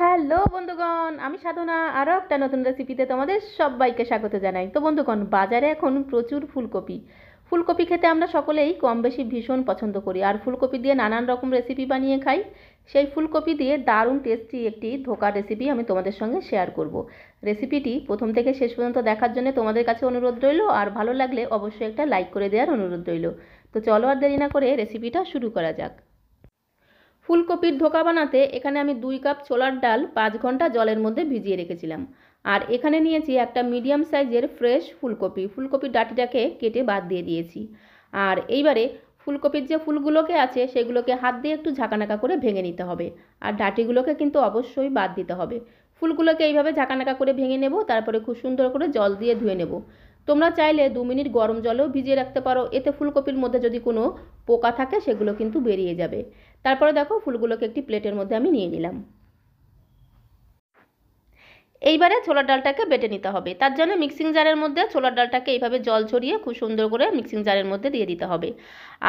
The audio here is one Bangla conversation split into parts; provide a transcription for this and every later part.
হ্যালো বন্ধুগণ আমি সাধনা আরও একটা নতুন রেসিপিতে তোমাদের সবাইকে স্বাগত জানাই তো বন্ধুগণ বাজারে এখন প্রচুর ফুলকপি ফুলকপি খেতে আমরা সকলেই কম বেশি ভীষণ পছন্দ করি আর ফুলকপি দিয়ে নানান রকম রেসিপি বানিয়ে খাই সেই ফুলকপি দিয়ে দারুণ টেস্টি একটি ধোকা রেসিপি আমি তোমাদের সঙ্গে শেয়ার করব। রেসিপিটি প্রথম থেকে শেষ পর্যন্ত দেখার জন্য তোমাদের কাছে অনুরোধ রইল আর ভালো লাগলে অবশ্যই একটা লাইক করে দেওয়ার অনুরোধ রইল তো চলো আর দেরি না করে রেসিপিটা শুরু করা যাক ফুলকপির ধোকা বানাতে এখানে আমি দুই কাপ ছোলার ডাল পাঁচ ঘন্টা জলের মধ্যে ভিজিয়ে রেখেছিলাম আর এখানে নিয়েছি একটা মিডিয়াম সাইজের ফ্রেশ ফুলকপি ফুলকপির ডাটিটাকে কেটে বাদ দিয়ে দিয়েছি আর এইবারে ফুলকপির যে ফুলগুলোকে আছে সেগুলোকে হাত দিয়ে একটু ঝাঁকানাকা করে ভেঙে নিতে হবে আর ডাটিগুলোকে কিন্তু অবশ্যই বাদ দিতে হবে ফুলগুলোকে এইভাবে ঝাঁকানাকা করে ভেঙে নেব তারপরে খুব সুন্দর করে জল দিয়ে ধুয়ে নেব তোমরা চাইলে দু মিনিট গরম জলেও ভিজিয়ে রাখতে পারো এতে ফুলকপির মধ্যে যদি কোনো পোকা থাকে সেগুলো কিন্তু বেরিয়ে যাবে তারপরে দেখো ফুলগুলোকে একটি প্লেটের মধ্যে আমি নিয়ে নিলাম এইবারে ছোলার ডালটাকে বেটে নিতে হবে তার জন্য মিক্সিং জারের মধ্যে ছোলার ডালটাকে এইভাবে জল ছড়িয়ে খুব সুন্দর করে মিক্সিং জারের মধ্যে দিয়ে দিতে হবে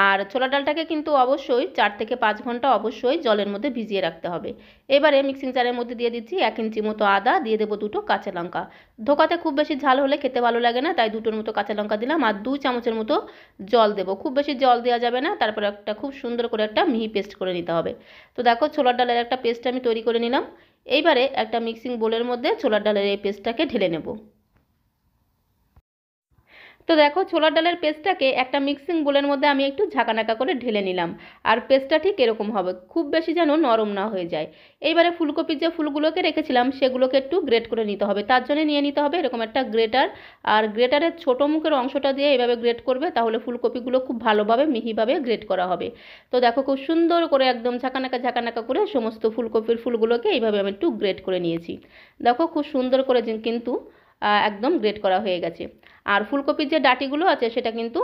আর ছোলার ডালটাকে কিন্তু অবশ্যই চার থেকে পাঁচ ঘন্টা অবশ্যই জলের মধ্যে ভিজিয়ে রাখতে হবে এবারে মিক্সিং জারের মধ্যে দিয়ে দিচ্ছি এক ইঞ্চি মতো আদা দিয়ে দেবো দুটো কাঁচা লঙ্কা ধোকাতে খুব বেশি ঝাল হলে খেতে ভালো লাগে না তাই দুটোর মতো কাঁচা লঙ্কা দিলাম আর দু চামচের মতো জল দেবো খুব বেশি জল দেওয়া যাবে না তারপর একটা খুব সুন্দর করে একটা মিহি পেস্ট করে নিতে হবে তো দেখো ছোলার ডালের একটা পেস্ট আমি তৈরি করে নিলাম এইবারে একটা মিক্সিং বোলের মধ্যে ছোলার ডালের এই পেস্টটাকে ঢেলে নেব তো দেখো ছোলার ডালের পেস্টটাকে একটা মিক্সিং বোলের মধ্যে আমি একটু ঝাঁকানাকা করে ঢেলে নিলাম আর পেস্টটা ঠিক এরকম হবে খুব বেশি যেন নরম না হয়ে যায় এইবারে ফুলকপির যে ফুলগুলোকে রেখেছিলাম সেগুলোকে একটু গ্রেট করে নিতে হবে তার জন্য নিয়ে নিতে হবে এরকম একটা গ্রেটার আর গ্রেটারের ছোটো মুখের অংশটা দিয়ে এভাবে গ্রেট করবে তাহলে ফুলকপিগুলো খুব ভালোভাবে মিহিভাবে গ্রেট করা হবে তো দেখো খুব সুন্দর করে একদম ঝাঁকানাকা ঝাঁকানাকা করে সমস্ত ফুলকপির ফুলগুলোকে এইভাবে আমি একটু গ্রেট করে নিয়েছি দেখো খুব সুন্দর করে কিন্তু একদম গ্রেট করা হয়ে গেছে আর ফুলকপির যে ডাটিগুলো আছে সেটা কিন্তু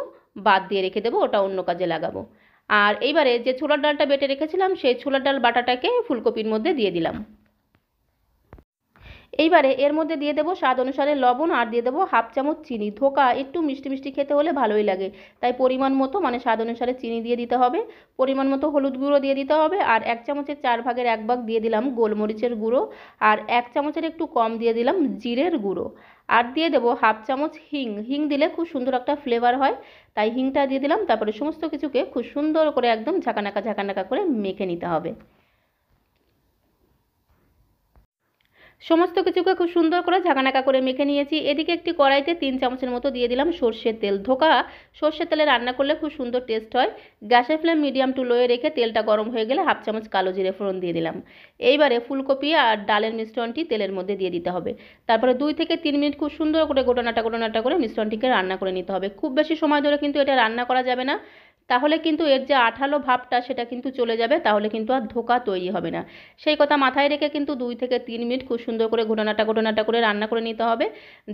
বাদ দিয়ে রেখে দেবো ওটা অন্য কাজে লাগাবো আর এইবারে যে ছোলার ডালটা বেটে রেখেছিলাম সেই ছোলার ডাল বাটাটাকে ফুলকপির মধ্যে দিয়ে দিলাম এইবারে এর মধ্যে দিয়ে দেবো স্বাদ অনুসারে লবণ আর দিয়ে দেবো হাফ চামচ চিনি ধোকা একটু মিষ্টি মিষ্টি খেতে হলে ভালোই লাগে তাই পরিমাণ মতো মানে স্বাদ অনুসারে চিনি দিয়ে দিতে হবে পরিমাণ মতো হলুদ গুঁড়ো দিয়ে দিতে হবে আর এক চামচের চার ভাগের এক ভাগ দিয়ে দিলাম গোলমরিচের গুঁড়ো আর এক চামচের একটু কম দিয়ে দিলাম জিরের গুঁড়ো আর দিয়ে দেবো হাফ চামচ হিং হিং দিলে খুব সুন্দর একটা ফ্লেভার হয় তাই হিংটা দিয়ে দিলাম তারপরে সমস্ত কিছুকে খুব সুন্দর করে একদম ঝাঁকানাকা ঝাঁকানাকা করে মেখে নিতে হবে সমস্ত কিছুকে খুব সুন্দর করে ঝাঁকানাকা করে মেখে নিয়েছি এদিকে একটি কড়াইতে তিন চামচের মতো দিয়ে দিলাম সর্ষের তেল ধোকা সর্ষের তেলে রান্না করলে খুব সুন্দর টেস্ট হয় গ্যাসের ফ্লেম মিডিয়াম টু লোয়ে রেখে তেলটা গরম হয়ে গেলে হাফ চামচ কালো জিরে ফোড়ন দিয়ে দিলাম এইবারে ফুলকপি আর ডালের মিশ্রণটি তেলের মধ্যে দিয়ে দিতে হবে তারপরে দুই থেকে তিন মিনিট খুব সুন্দর করে গোটানাটা গোটানাটা করে মিশ্রণটিকে রান্না করে নিতে হবে খুব বেশি সময় ধরে কিন্তু এটা রান্না করা যাবে না তাহলে কিন্তু এর যে আঠালো ভাবটা সেটা কিন্তু চলে যাবে তাহলে কিন্তু আর ধোকা তৈরি হবে না সেই কথা মাথায় রেখে কিন্তু দুই থেকে তিন মিনিট খুব সুন্দর করে ঘটনাটা ঘটনাটা করে রান্না করে নিতে হবে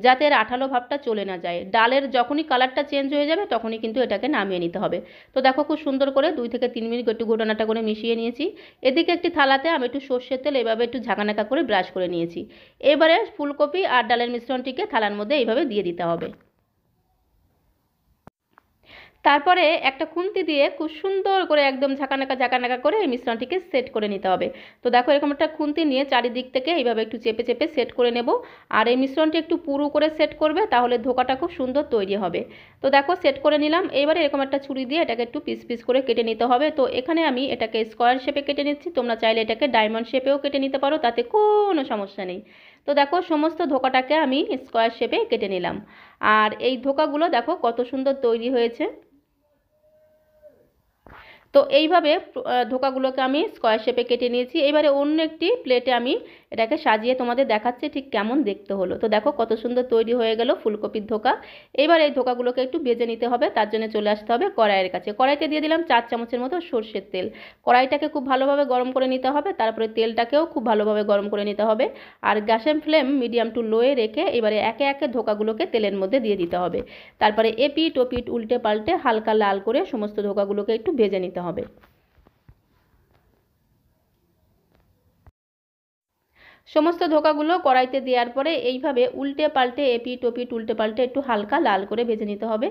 যাতে এর আঠালো ভাবটা চলে না যায় ডালের যখনই কালারটা চেঞ্জ হয়ে যাবে তখনই কিন্তু এটাকে নামিয়ে নিতে হবে তো দেখো খুব সুন্দর করে দুই থেকে তিন মিনিট একটু ঘটনাটা করে মিশিয়ে নিয়েছি এদিকে একটি থালাতে আমি একটু সর্ষের তেল এভাবে একটু ঝাঁকানাকা করে ব্রাশ করে নিয়েছি এবারে ফুলকপি আর ডালের মিশ্রণটিকে থালার মধ্যে এইভাবে দিয়ে দিতে হবে তারপরে একটা খুন্তি দিয়ে খুব সুন্দর করে একদম ঝাঁকানাকা ঝাঁকানাকা করে এই মিশ্রণটিকে সেট করে নিতে হবে তো দেখো এরকম একটা খুন্তি নিয়ে চারিদিক থেকে এইভাবে একটু চেপে চেপে সেট করে নেব আর এই মিশ্রণটি একটু পুরু করে সেট করবে তাহলে ধোকাটা খুব সুন্দর তৈরি হবে তো দেখো সেট করে নিলাম এবারে এরকম একটা ছুরি দিয়ে এটাকে একটু পিস পিস করে কেটে নিতে হবে তো এখানে আমি এটাকে স্কোয়ার শেপে কেটে নিচ্ছি তোমরা চাইলে এটাকে ডায়মন্ড শেপেও কেটে নিতে পারো তাতে কোনো সমস্যা নেই তো দেখো সমস্ত ধোকাটাকে আমি স্কোয়ার শেপে কেটে নিলাম আর এই ধোকাগুলো দেখো কত সুন্দর তৈরি হয়েছে তো এইভাবে ধোকাগুলোকে আমি স্কোয়ার শেপে কেটে নিয়েছি এবারে অন্য একটি প্লেটে আমি এটাকে সাজিয়ে তোমাদের দেখাচ্ছি ঠিক কেমন দেখতে হলো তো দেখো কত সুন্দর তৈরি হয়ে গেল ফুলকপির ধোকা এবার এই ধোকাগুলোকে একটু বেজে নিতে হবে তার জন্য চলে আসতে হবে কড়াইয়ের কাছে কড়াইতে দিয়ে দিলাম চার চামচের মতো সর্ষের তেল কড়াইটাকে খুব ভালোভাবে গরম করে নিতে হবে তারপরে তেলটাকেও খুব ভালোভাবে গরম করে নিতে হবে আর গ্যাসের ফ্লেম মিডিয়াম টু লোয়ে রেখে এবারে একে একে ধোকাগুলোকে তেলের মধ্যে দিয়ে দিতে হবে তারপরে এপিট ওপিট উল্টে পাল্টে হালকা লাল করে সমস্ত ধোকাগুলোকে একটু ভেজে নিতে নিতে হবে সমস্ত ধোকাগুলো কড়াইতে দেওয়ার পরে এইভাবে উল্টে পাল্টে এপি টপি উল্টে পাল্টে একটু হালকা লাল করে ভেজে নিতে হবে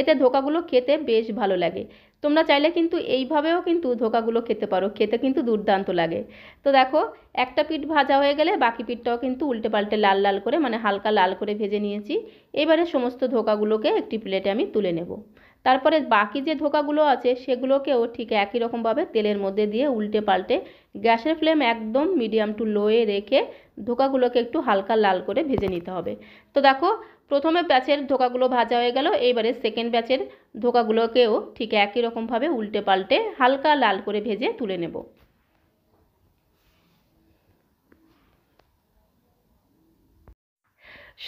এতে ধোকাগুলো খেতে বেশ ভালো লাগে তোমরা চাইলে কিন্তু এইভাবেও কিন্তু ধোকাগুলো খেতে পারো খেতে কিন্তু দুর্দান্ত লাগে তো দেখো একটা পিঠ ভাজা হয়ে গেলে বাকি পিঠটাও কিন্তু উল্টে পাল্টে লাল লাল করে মানে হালকা লাল করে ভেজে নিয়েছি এবারে সমস্ত ধোকাগুলোকে একটি প্লেটে আমি তুলে নেব তারপরে বাকি যে ধোকাগুলো আছে সেগুলোকেও ঠিক একই রকমভাবে তেলের মধ্যে দিয়ে উল্টে পাল্টে গ্যাসের ফ্লেম একদম মিডিয়াম টু লোয়ে রেখে ধোকাগুলোকে একটু হালকা লাল করে ভেজে নিতে হবে তো দেখো প্রথমে ব্যাচের ধোকাগুলো ভাজা হয়ে গেল এইবারে সেকেন্ড ব্যাচের ধোকাগুলোকেও ঠিক একই রকমভাবে উল্টে পাল্টে হালকা লাল করে ভেজে তুলে নেব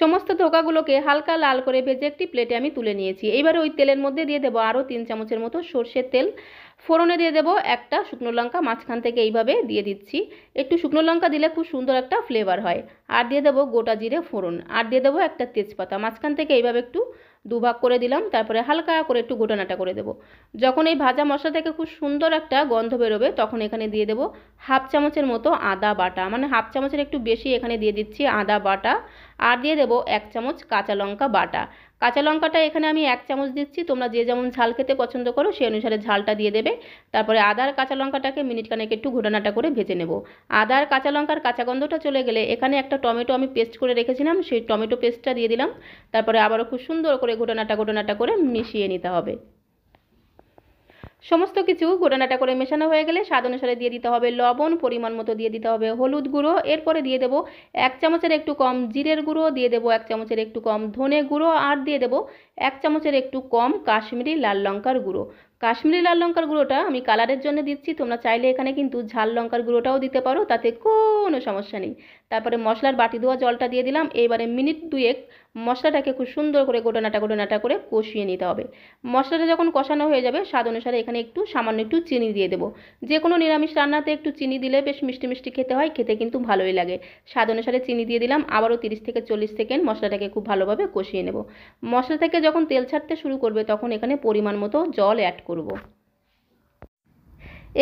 সমস্ত ধোকাগুলোকে হালকা লাল করে ভেজে একটি প্লেটে আমি তুলে নিয়েছি এবার ওই তেলের মধ্যে দিয়ে দেবো আরও তিন চামচের মতো সর্ষের তেল ফোড়নে দিয়ে দেবো একটা শুকনো লঙ্কা মাঝখান থেকে এইভাবে দিয়ে দিচ্ছি একটু শুকনো লঙ্কা দিলে খুব সুন্দর একটা ফ্লেভার হয় আর দিয়ে দেবো গোটা জিরে ফোড়ন আর দিয়ে দেবো একটা তেজপাতা মাঝখান থেকে এইভাবে একটু দুভাগ করে দিলাম তারপরে হালকা করে একটু গোটানাটা করে দেবো যখন এই ভাজা মশলা থেকে খুব সুন্দর একটা গন্ধ বেরোবে তখন এখানে দিয়ে দেবো হাফ চামচের মতো আদা বাটা মানে হাফ চামচের একটু বেশি এখানে দিয়ে দিচ্ছি আদা বাটা আর দিয়ে দেবো এক চামচ কাঁচা লঙ্কা বাটা কাঁচা লঙ্কাটা এখানে আমি এক চামচ দিচ্ছি তোমরা যে যেমন ঝাল খেতে পছন্দ করো সেই অনুসারে ঝালটা দিয়ে দেবে তারপরে আদার কাঁচা লঙ্কাটাকে মিনিট কানেক একটু ঘোটানাটা করে ভেজে নেব আদার কাঁচা লঙ্কার কাঁচা গন্ধটা চলে গেলে এখানে একটা টমেটো আমি পেস্ট করে রেখেছিলাম সেই টমেটো পেস্টটা দিয়ে দিলাম তারপরে আবারও খুব সুন্দর করে ঘোটানাটা ঘোটানাটা করে মিশিয়ে নিতে হবে সমস্ত কিছু গোটানাটা করে মেশানো হয়ে গেলে স্বাদ অনুসারে দিয়ে দিতে হবে লবণ পরিমাণ মতো দিয়ে দিতে হবে হলুদ গুঁড়ো এরপরে দিয়ে দেবো এক চামচের একটু কম জিরের গুঁড়ো দিয়ে দেবো এক চামচের একটু কম ধনে গুঁড়ো আর দিয়ে দেবো এক চামচের একটু কম কাশ্মীরি লাল লঙ্কার গুঁড়ো কাশ্মীরি লাল লঙ্কার গুঁড়োটা আমি কালারের জন্য দিচ্ছি তোমরা চাইলে এখানে কিন্তু ঝাল লঙ্কার গুঁড়োটাও দিতে পারো তাতে কোনো সমস্যা নেই তারপরে মশলার বাটি দেওয়া জলটা দিয়ে দিলাম এইবারে মিনিট দুয়েক মশলাটাকে খুব সুন্দর করে গোটানাটা গোটানাটা করে কষিয়ে নিতে হবে মশলাটা যখন কষানো হয়ে যাবে স্বাদ অনুসারে এখানে একটু সামান্য একটু চিনি দিয়ে দেবো যে কোনো নিরামিষ রান্নাতে একটু চিনি দিলে বেশ মিষ্টি মিষ্টি খেতে হয় খেতে কিন্তু ভালোই লাগে স্বাদ অনুসারে চিনি দিয়ে দিলাম আবারও তিরিশ থেকে চল্লিশ সেকেন্ড মশলাটাকে খুব ভালোভাবে কষিয়ে নেব মশলা থেকে যখন তেল ছাড়তে শুরু করবে তখন এখানে পরিমাণ মতো জল অ্যাড করবো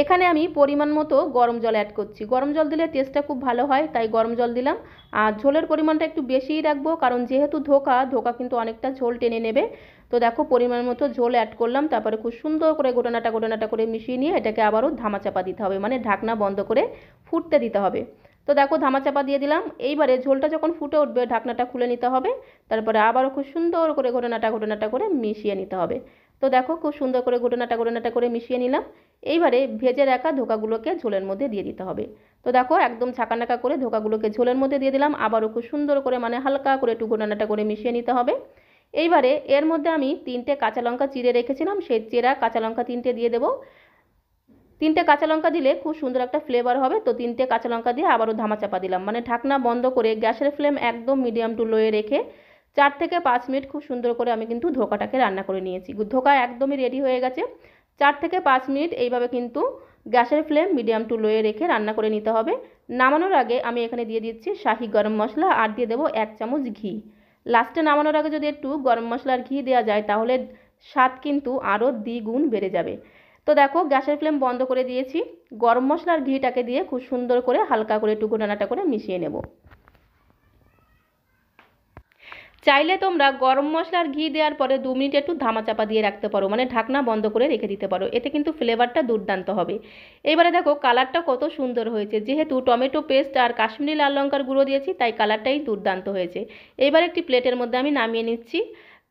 এখানে আমি পরিমাণ মতো গরম জল অ্যাড করছি গরম জল দিলে টেস্টটা খুব ভালো হয় তাই গরম জল দিলাম আর ঝোলের পরিমাণটা একটু বেশিই রাখবো কারণ যেহেতু ধোকা ধোকা কিন্তু অনেকটা ঝোল টেনে নেবে তো দেখো পরিমাণ মতো ঝোল অ্যাড করলাম তারপরে খুব সুন্দর করে গোটানাটা গোটানাটা করে মিশিয়ে নিয়ে এটাকে আবারও ধামাচাপা দিতে হবে মানে ঢাকনা বন্ধ করে ফুটতে দিতে হবে তো দেখো ধামাচাপা দিয়ে দিলাম এইবারে ঝোলটা যখন ফুটে উঠবে ঢাকনাটা খুলে নিতে হবে তারপরে আবারও খুব সুন্দর করে ঘটনাটা ঘটনাটা করে মিশিয়ে নিতে হবে তো দেখো খুব সুন্দর করে ঘটনাটা ঘটনাটা করে মিশিয়ে নিলাম এইবারে ভেজে রাখা ধোকাগুলোকে ঝোলের মধ্যে দিয়ে দিতে হবে তো দেখো একদম নাকা করে ধোকাগুলোকে ঝোলের মধ্যে দিয়ে দিলাম আবারও খুব সুন্দর করে মানে হালকা করে একটু ঘটনাটা করে মিশিয়ে নিতে হবে এইবারে এর মধ্যে আমি তিনটে কাঁচা লঙ্কা চিরে রেখেছিলাম সেই চেরা কাঁচা লঙ্কা তিনটে দিয়ে দেবো তিনটে কাঁচা লঙ্কা দিলে খুব সুন্দর একটা ফ্লেভার হবে তো তিনটে কাঁচা লঙ্কা দিয়ে আবারও ধামাচাপা দিলাম মানে ঢাকনা বন্ধ করে গ্যাসের ফ্লেম একদম মিডিয়াম টু লোয়ে রেখে চার থেকে পাঁচ মিনিট খুব সুন্দর করে আমি কিন্তু ধোকাটাকে রান্না করে নিয়েছি ধোকা একদমই রেডি হয়ে গেছে চার থেকে পাঁচ মিনিট এইভাবে কিন্তু গ্যাসের ফ্লেম মিডিয়াম টু লোয়ে রেখে রান্না করে নিতে হবে নামানোর আগে আমি এখানে দিয়ে দিচ্ছি শাহি গরম মশলা আর দিয়ে দেবো এক চামচ ঘি লাস্টে নামানোর আগে যদি একটু গরম মশলার ঘি দেওয়া যায় তাহলে স্বাদ কিন্তু আরও দ্বিগুণ বেড়ে যাবে তো দেখো গ্যাসের ফ্লেম বন্ধ করে দিয়েছি গরম মশলার ঘিটাকে দিয়ে খুব সুন্দর করে হালকা করে টুকরো ঘোটানাটা করে মিশিয়ে নেব চাইলে তোমরা গরম মশলার ঘি দেওয়ার পরে দু মিনিট একটু ধামাচাপা দিয়ে রাখতে পারো মানে ঢাকনা বন্ধ করে রেখে দিতে পারো এতে কিন্তু ফ্লেভারটা দুর্দান্ত হবে এবারে দেখো কালারটা কত সুন্দর হয়েছে যেহেতু টমেটো পেস্ট আর কাশ্মীরি লাল লঙ্কার গুঁড়ো দিয়েছি তাই কালারটাই দুর্দান্ত হয়েছে এবার একটি প্লেটের মধ্যে আমি নামিয়ে নিচ্ছি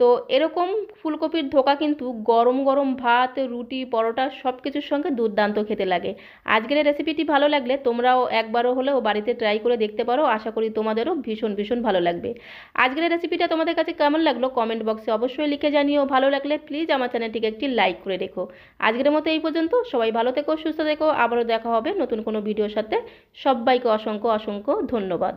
তো এরকম ফুলকপির ধোকা কিন্তু গরম গরম ভাত রুটি পরোটা সব কিছুর সঙ্গে দুর্দান্ত খেতে লাগে আজকের রেসিপিটি ভালো লাগলে তোমরাও একবারও হলেও বাড়িতে ট্রাই করে দেখতে পারো আশা করি তোমাদেরও ভীষণ ভীষণ ভালো লাগবে আজকের রেসিপিটা তোমাদের কাছে কেমন লাগলো কমেন্ট বক্সে অবশ্যই লিখে জানিও ভালো লাগলে প্লিজ আমার চ্যানেলটিকে একটি লাইক করে রেখো আজকের মতো এই পর্যন্ত সবাই ভালো থেকো সুস্থ থেকো আবারও দেখা হবে নতুন কোনো ভিডিওর সাথে সবাইকে অসংখ্য অসংখ্য ধন্যবাদ